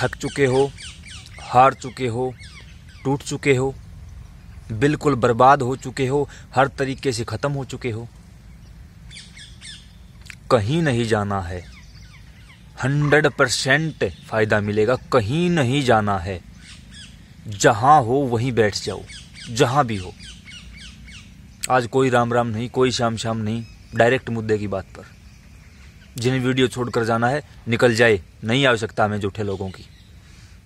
थक चुके हो हार चुके हो टूट चुके हो बिल्कुल बर्बाद हो चुके हो हर तरीके से ख़त्म हो चुके हो कहीं नहीं जाना है हंड्रेड परसेंट फ़ायदा मिलेगा कहीं नहीं जाना है जहाँ हो वहीं बैठ जाओ जहाँ भी हो आज कोई राम राम नहीं कोई शाम शाम नहीं डायरेक्ट मुद्दे की बात पर जिन्हें वीडियो छोड़कर जाना है निकल जाए नहीं आवश्यकता हमें झूठे लोगों की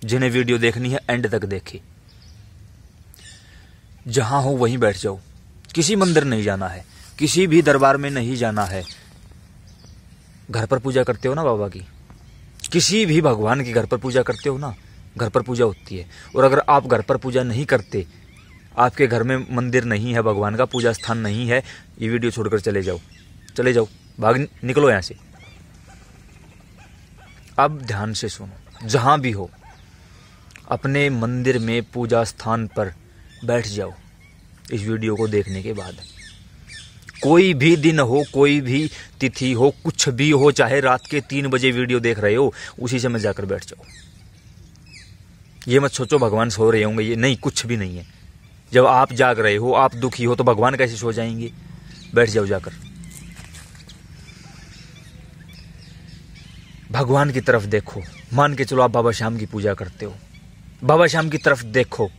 जिन्हें वीडियो देखनी है एंड तक देखे जहाँ हो वहीं बैठ जाओ किसी मंदिर नहीं जाना है किसी भी दरबार में नहीं जाना है घर पर पूजा करते हो ना बाबा की किसी भी भगवान की घर पर पूजा करते हो ना घर पर पूजा होती है और अगर आप घर पर पूजा नहीं करते आपके घर में मंदिर नहीं है भगवान का पूजा स्थान नहीं है ये वीडियो छोड़कर चले जाओ चले जाओ भाग निकलो यहाँ से अब ध्यान से सुनो जहाँ भी हो अपने मंदिर में पूजा स्थान पर बैठ जाओ इस वीडियो को देखने के बाद कोई भी दिन हो कोई भी तिथि हो कुछ भी हो चाहे रात के तीन बजे वीडियो देख रहे हो उसी समय जाकर बैठ जाओ ये मत सोचो भगवान सो रहे होंगे ये नहीं कुछ भी नहीं है जब आप जाग रहे हो आप दुखी हो तो भगवान कैसे सो जाएंगे बैठ जाओ जाकर भगवान की तरफ देखो मान के चलो आप बाबा श्याम की पूजा करते हो बाबा श्याम की तरफ देखो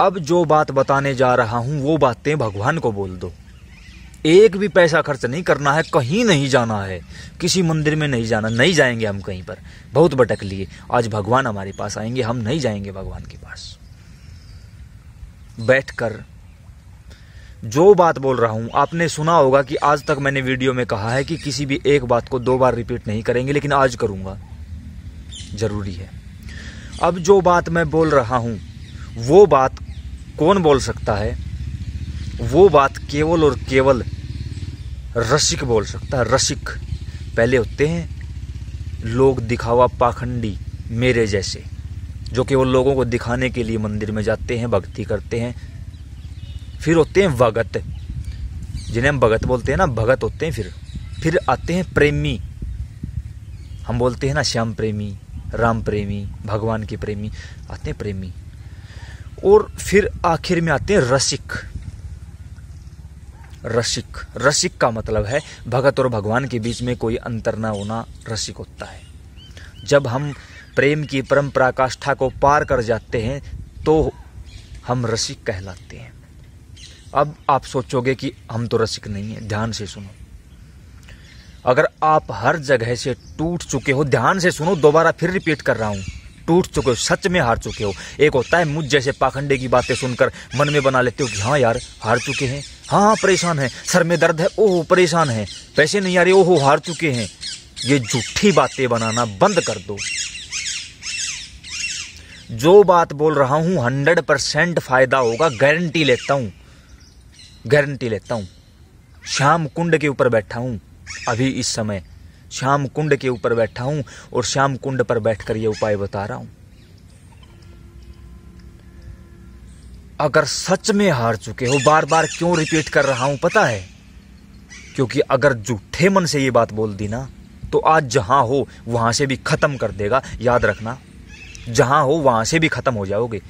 अब जो बात बताने जा रहा हूं वो बातें भगवान को बोल दो एक भी पैसा खर्च नहीं करना है कहीं नहीं जाना है किसी मंदिर में नहीं जाना नहीं जाएंगे हम कहीं पर बहुत भटक लिए आज भगवान हमारे पास आएंगे हम नहीं जाएंगे भगवान के पास बैठकर जो बात बोल रहा हूँ आपने सुना होगा कि आज तक मैंने वीडियो में कहा है कि किसी भी एक बात को दो बार रिपीट नहीं करेंगे लेकिन आज करूँगा ज़रूरी है अब जो बात मैं बोल रहा हूँ वो बात कौन बोल सकता है वो बात केवल और केवल रसिक बोल सकता है रसिक पहले होते हैं लोग दिखावा पाखंडी मेरे जैसे जो केवल लोगों को दिखाने के लिए मंदिर में जाते हैं भक्ति करते हैं फिर होते हैं भगत जिन्हें हम भगत बोलते हैं ना भगत होते हैं फिर फिर आते हैं प्रेमी हम बोलते हैं ना श्याम प्रेमी राम प्रेमी भगवान के प्रेमी आते हैं प्रेमी और फिर आखिर में आते हैं रसिक रसिक रसिक का मतलब है भगत और भगवान के बीच में कोई अंतर ना होना रसिक होता है जब हम प्रेम की परम पराकाष्ठा को पार कर जाते हैं तो हम रसिक कहलाते हैं अब आप सोचोगे कि हम तो रसिक नहीं है ध्यान से सुनो अगर आप हर जगह से टूट चुके हो ध्यान से सुनो दोबारा फिर रिपीट कर रहा हूं टूट चुके हो सच में हार चुके हो एक होता है मुझ जैसे पाखंडे की बातें सुनकर मन में बना लेते हो कि हाँ यार हार चुके हैं हाँ हाँ परेशान है सर में दर्द है ओहो परेशान है पैसे नहीं आ रहे ओहो हार चुके हैं ये झूठी बातें बनाना बंद कर दो जो बात बोल रहा हूं हंड्रेड परसेंट फायदा होगा गारंटी लेता हूँ गारंटी लेता हूँ श्याम कुंड के ऊपर बैठा हूँ अभी इस समय श्याम कुंड के ऊपर बैठा हूँ और श्याम कुंड पर बैठकर यह उपाय बता रहा हूँ अगर सच में हार चुके हो बार बार क्यों रिपीट कर रहा हूं पता है क्योंकि अगर झूठे मन से ये बात बोल दी ना तो आज जहां हो वहां से भी खत्म कर देगा याद रखना जहां हो वहां से भी खत्म हो जाओगे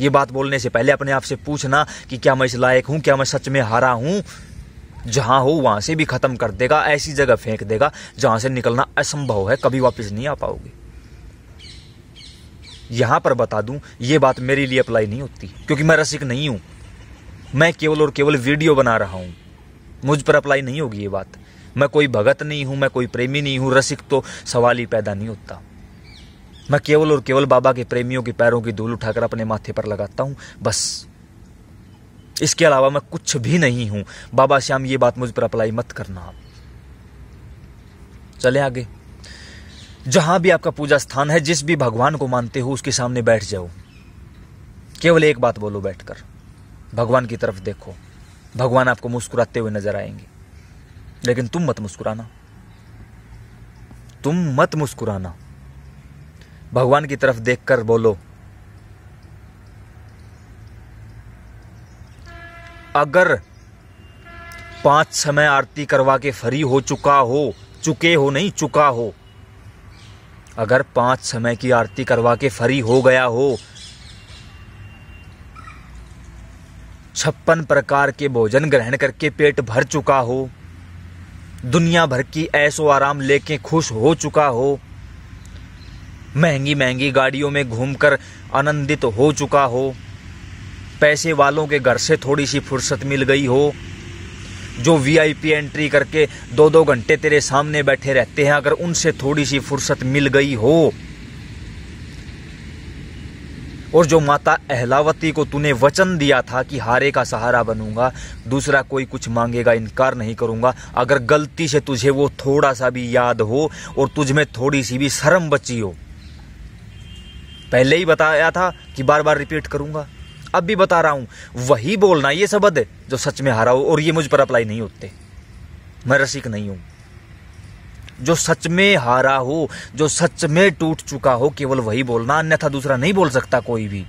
ये बात बोलने से पहले अपने आप से पूछना कि क्या मैं इस लायक हूँ क्या मैं सच में हारा हूँ जहाँ हो वहाँ से भी ख़त्म कर देगा ऐसी जगह फेंक देगा जहाँ से निकलना असंभव है कभी वापस नहीं आ पाओगे यहाँ पर बता दूँ ये बात मेरे लिए अप्लाई नहीं होती क्योंकि मैं रसिक नहीं हूँ मैं केवल और केवल वीडियो बना रहा हूँ मुझ पर अप्लाई नहीं होगी ये बात मैं कोई भगत नहीं हूँ मैं कोई प्रेमी नहीं हूँ रसिक तो सवाल ही पैदा नहीं होता मैं केवल और केवल बाबा के प्रेमियों के पैरों की धूल उठाकर अपने माथे पर लगाता हूं बस इसके अलावा मैं कुछ भी नहीं हूं बाबा श्याम ये बात मुझ पर अप्लाई मत करना आप चले आगे जहां भी आपका पूजा स्थान है जिस भी भगवान को मानते हो उसके सामने बैठ जाओ केवल एक बात बोलो बैठकर भगवान की तरफ देखो भगवान आपको मुस्कुराते हुए नजर आएंगे लेकिन तुम मत मुस्कुराना तुम मत मुस्कुराना भगवान की तरफ देखकर बोलो अगर पांच समय आरती करवा के फ्री हो चुका हो चुके हो नहीं चुका हो अगर पांच समय की आरती करवा के फ्री हो गया हो छप्पन प्रकार के भोजन ग्रहण करके पेट भर चुका हो दुनिया भर की ऐसो आराम लेके खुश हो चुका हो महंगी महंगी गाड़ियों में घूमकर आनंदित हो चुका हो पैसे वालों के घर से थोड़ी सी फुर्सत मिल गई हो जो वीआईपी एंट्री करके दो दो घंटे तेरे सामने बैठे रहते हैं अगर उनसे थोड़ी सी फुर्सत मिल गई हो और जो माता अहलावती को तूने वचन दिया था कि हारे का सहारा बनूंगा दूसरा कोई कुछ मांगेगा इनकार नहीं करूंगा अगर गलती से तुझे वो थोड़ा सा भी याद हो और तुझमें थोड़ी सी भी शर्म बची हो पहले ही बताया था कि बार बार रिपीट करूंगा अब भी बता रहा हूं वही बोलना ये शब्द जो सच में हारा हो और ये मुझ पर अप्लाई नहीं होते मैं रसिक नहीं हूं जो सच में हारा हो जो सच में टूट चुका हो केवल वही बोलना अन्यथा दूसरा नहीं बोल सकता कोई भी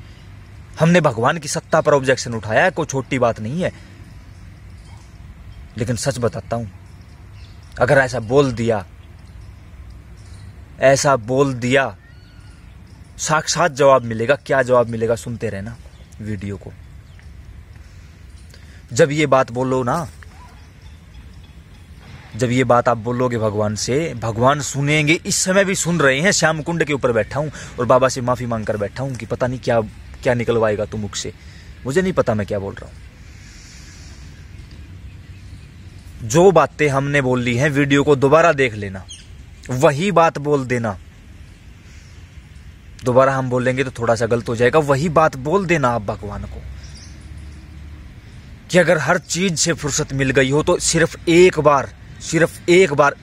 हमने भगवान की सत्ता पर ऑब्जेक्शन उठाया है कोई छोटी बात नहीं है लेकिन सच बताता हूं अगर ऐसा बोल दिया ऐसा बोल दिया साक्षात जवाब मिलेगा क्या जवाब मिलेगा सुनते रहना वीडियो को जब ये बात बोलो ना जब ये बात आप बोलोगे भगवान से भगवान सुनेंगे इस समय भी सुन रहे हैं श्याम कुंड के ऊपर बैठा हूं और बाबा से माफ़ी मांग कर बैठा हूं कि पता नहीं क्या क्या निकलवाएगा तू मुख से मुझे नहीं पता मैं क्या बोल रहा हूं जो बातें हमने बोल ली हैं वीडियो को दोबारा देख लेना वही बात बोल देना दोबारा हम बोलेंगे तो थोड़ा सा गलत हो जाएगा वही बात बोल देना आप भगवान को कि अगर हर चीज़ से फुर्सत मिल गई हो तो सिर्फ एक बार सिर्फ एक बार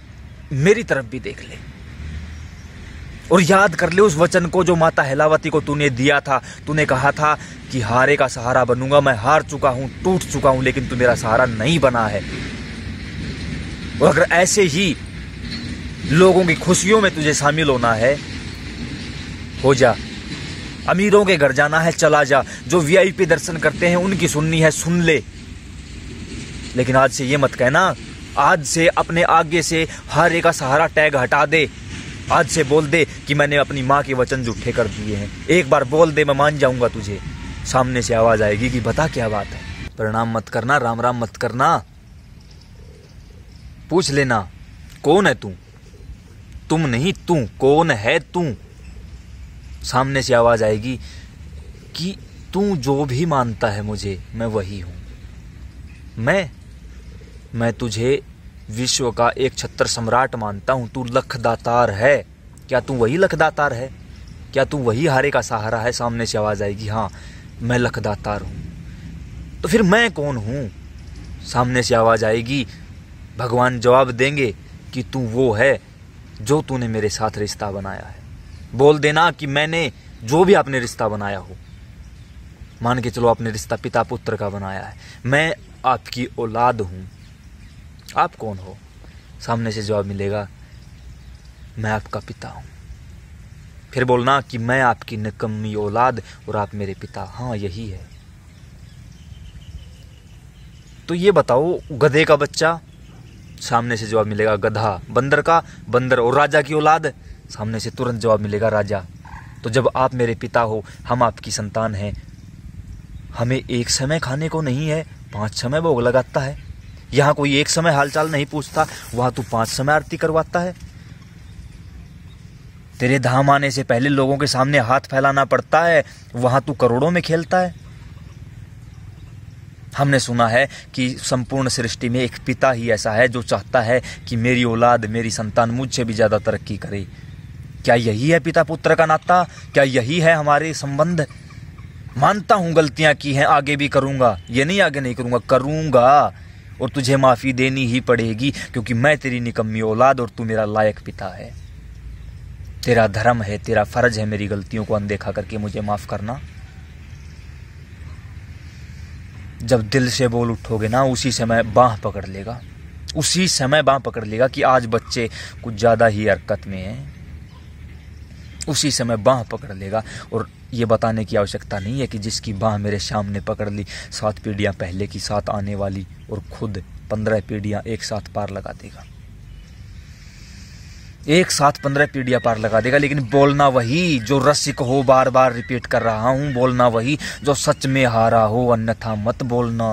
मेरी तरफ भी देख ले और याद कर ले उस वचन को जो माता हेलावती को तूने दिया था तूने कहा था कि हारे का सहारा बनूंगा मैं हार चुका हूं टूट चुका हूं लेकिन तू मेरा सहारा नहीं बना है और अगर ऐसे ही लोगों की खुशियों में तुझे शामिल होना है हो जा अमीरों के घर जाना है चला जा जो वीआईपी दर्शन करते हैं उनकी सुननी है सुन ले लेकिन आज से ये मत कहना आज से अपने आगे से हर एक का सहारा टैग हटा दे आज से बोल दे कि मैंने अपनी माँ के वचन झूठे कर दिए हैं एक बार बोल दे मैं मान जाऊंगा तुझे सामने से आवाज आएगी कि बता क्या बात है प्रणाम मत करना राम राम मत करना पूछ लेना कौन है तू तुम नहीं तू कौन है तू सामने से आवाज़ आएगी कि तू जो भी मानता है मुझे मैं वही हूँ मैं मैं तुझे विश्व का एक छत्र सम्राट मानता हूँ तू लखदातार है क्या तू वही लखदातार है क्या तू वही हारे का सहारा है सामने से आवाज़ आएगी हाँ मैं लखदातार हूँ तो फिर मैं कौन हूँ सामने से आवाज़ आएगी भगवान जवाब देंगे कि तू वो है जो तूने मेरे साथ रिश्ता बनाया है बोल देना कि मैंने जो भी आपने रिश्ता बनाया हो मान के चलो आपने रिश्ता पिता पुत्र का बनाया है मैं आपकी औलाद हूं आप कौन हो सामने से जवाब मिलेगा मैं आपका पिता हूं फिर बोलना कि मैं आपकी निकम्मी औलाद और आप मेरे पिता हाँ यही है तो ये बताओ गधे का बच्चा सामने से जवाब मिलेगा गधा बंदर का बंदर और राजा की औलाद सामने से तुरंत जवाब मिलेगा राजा तो जब आप मेरे पिता हो हम आपकी संतान हैं हमें एक समय खाने को नहीं है पांच समय भोग लगाता है यहाँ कोई एक समय हालचाल नहीं पूछता वहां तू पांच समय आरती करवाता है तेरे धाम आने से पहले लोगों के सामने हाथ फैलाना पड़ता है वहां तू करोड़ों में खेलता है हमने सुना है कि संपूर्ण सृष्टि में एक पिता ही ऐसा है जो चाहता है कि मेरी औलाद मेरी संतान मुझसे भी ज़्यादा तरक्की करे क्या यही है पिता पुत्र का नाता क्या यही है हमारे संबंध मानता हूँ गलतियाँ की हैं आगे भी करूँगा ये नहीं आगे नहीं करूँगा करूँगा और तुझे माफ़ी देनी ही पड़ेगी क्योंकि मैं तेरी निकम्मी औलाद और तू मेरा लायक पिता है तेरा धर्म है तेरा फर्ज है मेरी गलतियों को अनदेखा करके मुझे माफ़ करना जब दिल से बोल उठोगे ना उसी समय बांह पकड़ लेगा उसी समय बांह पकड़ लेगा कि आज बच्चे कुछ ज़्यादा ही हरकत में हैं उसी समय बाह पकड़ लेगा और ये बताने की आवश्यकता नहीं है कि जिसकी बाह मेरे सामने पकड़ ली सात पीढ़ियाँ पहले की साथ आने वाली और खुद पंद्रह पीढ़ियाँ एक साथ पार लगा देगा एक साथ पंद्रह पीढ़ियाँ पार लगा देगा लेकिन बोलना वही जो रसिक हो बार बार रिपीट कर रहा हूँ बोलना वही जो सच में हारा हो अन्यथा मत बोलना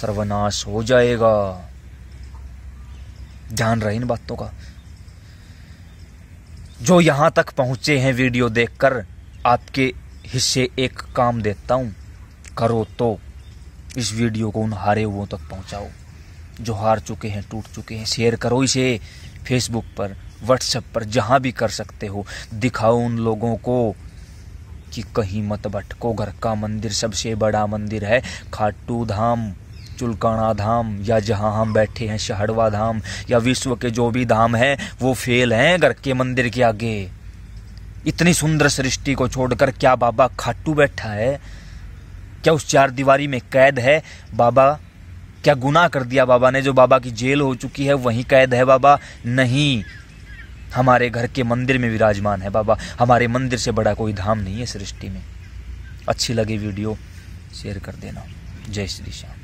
सर्वनाश हो जाएगा ध्यान रहे इन बातों का जो यहाँ तक पहुँचे हैं वीडियो देखकर आपके हिस्से एक काम देता हूँ करो तो इस वीडियो को उन हारे हुओं तक पहुँचाओ जो हार चुके हैं टूट चुके हैं शेयर करो इसे फेसबुक पर व्हाट्सएप पर जहाँ भी कर सकते हो दिखाओ उन लोगों को कि कहीं मत भटको घर का मंदिर सबसे बड़ा मंदिर है खाटू धाम चुलकाना धाम या जहाँ हम बैठे हैं शहरवा धाम या विश्व के जो भी धाम है वो फेल हैं घर के मंदिर के आगे इतनी सुंदर सृष्टि को छोड़कर क्या बाबा खाटू बैठा है क्या उस चार दीवारी में कैद है बाबा क्या गुनाह कर दिया बाबा ने जो बाबा की जेल हो चुकी है वहीं कैद है बाबा नहीं हमारे घर के मंदिर में विराजमान है बाबा हमारे मंदिर से बड़ा कोई धाम नहीं है सृष्टि में अच्छी लगी वीडियो शेयर कर देना जय श्री श्याम